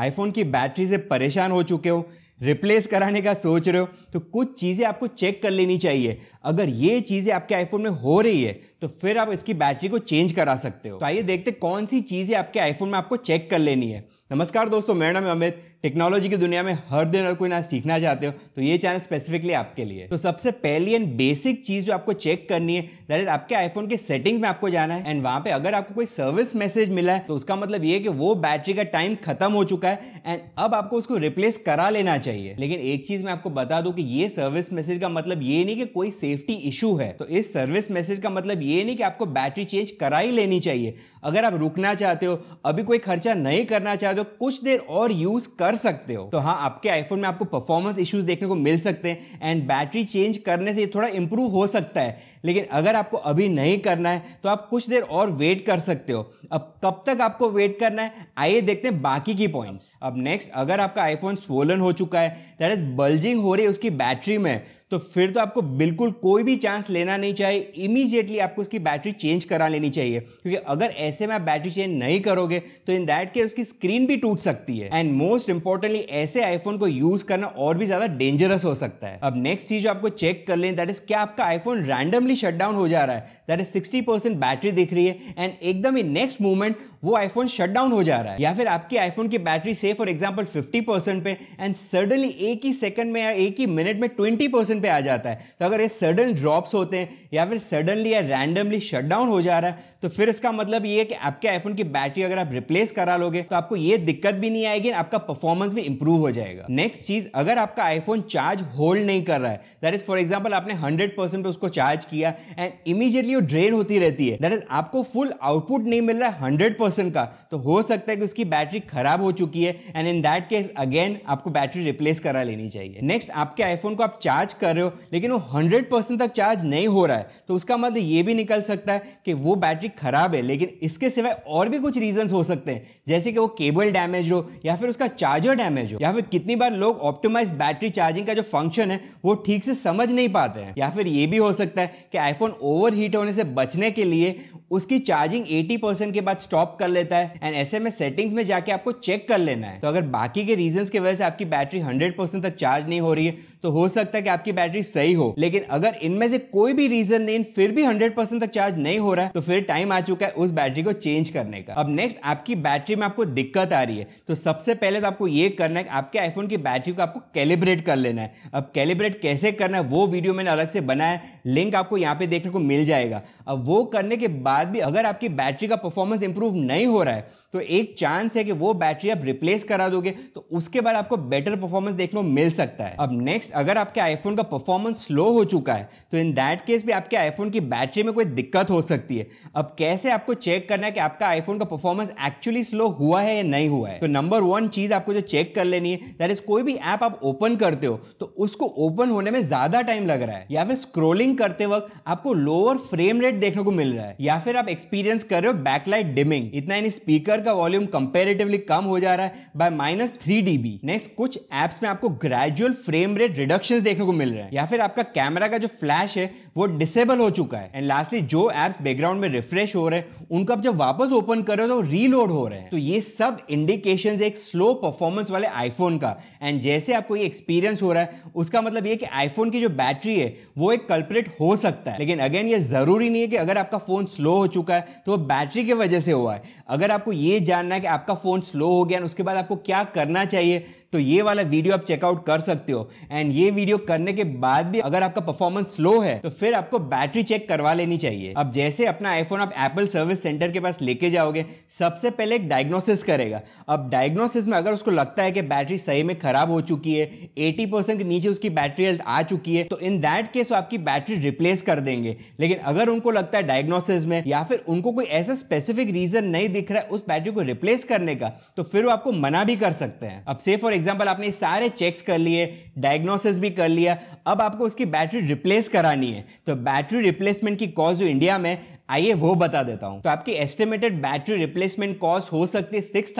iPhone की battery से परेशान हो चुके हो रिप्लेस कराने का सोच रहे हो तो कुछ चीज़ें आपको चेक कर लेनी चाहिए अगर ये चीज़ें आपके आईफोन में हो रही है तो फिर आप इसकी बैटरी को चेंज करा सकते हो तो आइए देखते कौन सी चीज़ें आपके आईफोन में आपको चेक कर लेनी है नमस्कार दोस्तों मेरा नाम अमित टेक्नोलॉजी की दुनिया में हर दिन हर कोई ना सीखना चाहते हो तो ये चैनल स्पेसिफिकली आपके लिए तो सबसे पहली एंड बेसिक चीज जो आपको चेक करनी है दैट इज आपके आईफोन के सेटिंग्स में आपको जाना है एंड वहां पे अगर आपको कोई सर्विस मैसेज मिला है तो उसका मतलब ये कि वो बैटरी का टाइम खत्म हो चुका है एंड अब आपको उसको रिप्लेस करा लेना चाहिए लेकिन एक चीज मैं आपको बता दू की ये सर्विस मैसेज का मतलब ये नहीं कि कोई सेफ्टी इशू है तो इस सर्विस मैसेज का मतलब ये नहीं कि आपको बैटरी चेंज करा ही लेनी चाहिए अगर आप रुकना चाहते हो अभी कोई खर्चा नहीं करना चाहते लोग कुछ देर और यूज कर सकते हो तो हाँ आपके आईफोन में आपको परफॉर्मेंस इश्यूज देखने को मिल सकते हैं एंड बैटरी चेंज करने से थोड़ा इंप्रूव हो सकता है लेकिन अगर आपको अभी नहीं करना है तो आप कुछ देर और वेट कर सकते हो अब कब तक आपको वेट करना है आइए देखते हैं बाकी की पॉइंट्स अब नेक्स्ट अगर आपका आईफोन स्वोलन हो चुका है दैट इज बल्जिंग हो रही है उसकी बैटरी में तो फिर तो आपको बिल्कुल कोई भी चांस लेना नहीं चाहिए इमीजिएटली आपको उसकी बैटरी चेंज करा लेनी चाहिए क्योंकि अगर ऐसे में आप बैटरी चेंज नहीं करोगे तो इन दैट केस उसकी स्क्रीन भी टूट सकती है एंड मोस्ट इंपॉर्टेंटली ऐसे आईफोन को यूज करना और भी ज्यादा डेंजरस हो सकता है अब नेक्स्ट चीज आपको चेक कर लें दैट इज क्या आपका आईफोन रैंडमली शट डाउन हो जा रहा है दैट इज सिक्सटी बैटरी दिख रही है एंड एकदम ही नेक्स्ट मूवमेंट वो आईफोन शट डाउन हो जा रहा है या फिर आपकी आईफोन की battery safe for example fifty पे एंड सडनली एक ही सेकंड में या एक ही मिनट में ट्वेंटी पे आ जाता है तो अगर ये सडन ड्रॉप्स होते हैं या फिर सडनली या रैंडमली शटडाउन हो जा रहा है तो फिर इसका मतलब ये है कि आपके आईफोन की बैटरी अगर आप रिप्लेस करा लोगे तो आपको ये दिक्कत भी नहीं आएगी आपका परफॉर्मेंस भी इंप्रूव हो जाएगा नेक्स्ट चीज अगर आपका आईफोन चार्ज होल्ड नहीं कर रहा है दैट इज फॉर एग्जाम्पल आपने हंड्रेड परसेंट उसको चार्ज किया एंड इमीजिएटली वो ड्रेन होती रहती है दैट इज आपको फुल आउटपुट नहीं मिल रहा है हंड्रेड परसेंट का तो हो सकता है कि उसकी बैटरी खराब हो चुकी है and in that case again आपको बैटरी रिप्लेस करा लेनी चाहिए नेक्स्ट आपके आईफोन को आप चार्ज कर कर रहे हो लेकिन वो हंड्रेड परसेंट तक चार्ज नहीं हो रहा है तो उसका मतलब ये भी निकल सकता है कि वो बैटरी खराब है लेकिन इसके सिवाय और भी कुछ रीजन हो सकते हैं जैसे कि वो केबल डैमेज हो या फिर उसका चार्जर डैमेज हो या फिर कितनी बार लोग ऑप्टोमाइज बैटरी चार्जिंग का जो फंक्शन है वो ठीक से समझ नहीं पाते हैं या फिर ये भी हो सकता है कि आईफोन ओवर होने से बचने के लिए उसकी चार्जिंग 80% के बाद स्टॉप कर लेता है एंड ऐसे में सेटिंग्स में जाके आपको चेक कर लेना है तो अगर बाकी के रीजन की वजह से आपकी बैटरी 100% तक चार्ज नहीं हो रही है तो हो सकता है कि आपकी आपकी बैटरी सही हो लेकिन अगर इनमें से कोई भी रीजन नहीं फिर भी हंड्रेड तक चार्ज नहीं हो रहा है तो फिर टाइम आ चुका है उस बैटरी को चेंज करने का अब नेक्स्ट आपकी बैटरी में आपको दिक्कत आ रही है तो सबसे पहले तो आपको ये करना है आपके आईफोन की बैटरी को आपको कैलिब्रेट कर लेना है अब कैलिब्रेट कैसे करना है वो वीडियो मैंने अलग से बनाया लिंक आपको यहाँ पे देखने को मिल जाएगा अब वो करने के बाद भी अगर आपकी बैटरी का परफॉर्मेंस इंप्रूव नहीं हो रहा है तो एक चांस है कि वो बैटरी आप रिप्लेस करा दोगे तो उसके बाद आपको बेटर परफॉर्मेंस देखने को मिल सकता है अब नेक्स्ट अगर आपके आईफोन का परफॉर्मेंस स्लो हो चुका है तो इन दैट केस भी आपके आईफोन की बैटरी में कोई दिक्कत हो सकती है अब कैसे आपको चेक करना है कि आपका आईफोन का परफॉर्मेंस एक्चुअली स्लो हुआ है या नहीं हुआ है तो नंबर वन चीज आपको जो चेक कर लेनी है दैट इज कोई भी ऐप आप ओपन करते हो तो उसको ओपन होने में ज्यादा टाइम लग रहा है या फिर स्क्रोलिंग करते वक्त आपको लोअर फ्रेम रेट देखने को मिल रहा है या फिर आप एक्सपीरियंस कर रहे हो बैकलाइट डिमिंग इतना यानी स्पीकर का वॉल्यूम कंपेरेटिवली कम हो जा रहा है बाय माइनस थ्री नेक्स्ट कुछ एप्स में आपको ग्रेजुअल फ्रेम रेट रिडक्शन देखने को मिल मिल रहे हैं या फिर आपका कैमरा का जो फ्लैश है वो डिसेबल हो चुका है एंड लास्टली जो एप्स बैकग्राउंड में रिफ्रेश हो रहे हैं उनको आप जब वापस ओपन कर रहे हो तो रीलोड हो रहे हैं तो ये सब इंडिकेशन एक स्लो परफॉर्मेंस वाले आईफोन का एंड जैसे आपको ये एक्सपीरियंस हो रहा है उसका मतलब ये कि आईफोन की जो बैटरी है वो एक कल्परेट हो सकता है लेकिन अगेन ये जरूरी नहीं है कि अगर आपका फोन स्लो हो चुका है तो बैटरी की वजह से हुआ है अगर आपको ये जानना है कि आपका फोन स्लो हो गया उसके बाद आपको क्या करना चाहिए तो ये वाला वीडियो आप चेकआउट कर सकते हो एंड ये वीडियो करने के बाद भी अगर आपका परफॉर्मेंस स्लो है तो फिर आपको बैटरी चेक करवा लेनी चाहिए अब जैसे अपना आईफोन आप एप्पल सर्विस सेंटर के पास लेके जाओगे सबसे पहले एक डायग्नोसिस करेगा अब डायग्नोसिस में अगर उसको लगता है कि बैटरी सही में खराब हो चुकी है एटी परसेंट के नीचे उसकी बैटरी हेल्थ आ चुकी है तो इन दैट केस वो आपकी बैटरी रिप्लेस कर देंगे लेकिन अगर उनको लगता है डायग्नोसिस में या फिर उनको कोई ऐसा स्पेसिफिक रीजन नहीं दिख रहा है उस बैटरी को रिप्लेस करने का तो फिर वो आपको मना भी कर सकते हैं अब से फॉर एग्जाम्पल आपने सारे चेक्स कर लिए डायग्नोसिस भी कर लिया अब आपको उसकी बैटरी रिप्लेस करानी है तो बैटरी रिप्लेसमेंट की कॉज जो इंडिया में आइए वो बता देता हूँ तो आपकी एस्टिमेटेड बैटरी रिप्लेसमेंट कॉस्ट हो सकती है सिक्स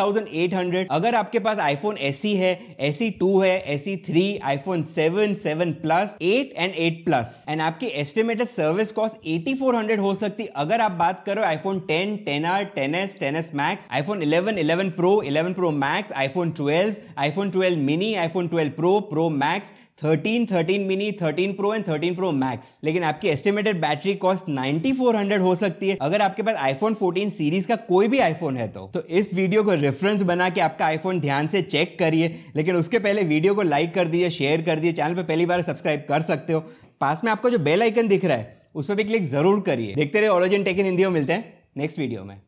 अगर आपके पास आईफोन एस e है एस e है S three iPhone seven seven plus eight and eight plus and आपकी एस्टिमेटेड सर्विस कॉस्ट हंड्रेड हो सकती अगर आप बात करो iPhone ten S ten S max iPhone eleven eleven pro eleven pro max iPhone twelve iPhone twelve mini iPhone twelve pro pro max 13, 13 mini 13 pro and 13 pro max लेकिन आपकी estimated battery cost 9400 हो सकती है अगर आपके पास iPhone 14 series का कोई भी आईफोन है तो तो इस वीडियो को रेफरेंस बना के आपका आईफोन ध्यान से चेक करिए लेकिन उसके पहले वीडियो को लाइक कर दीजिए शेयर कर दीजिए चैनल पर पहली बार सब्सक्राइब कर सकते हो पास में आपको जो बेल आइकन दिख रहा है उस पर भी क्लिक जरूर करिए देखते रहे ऑरिजिन टेक इन हिंदी मिलते हैं नेक्स्ट वीडियो में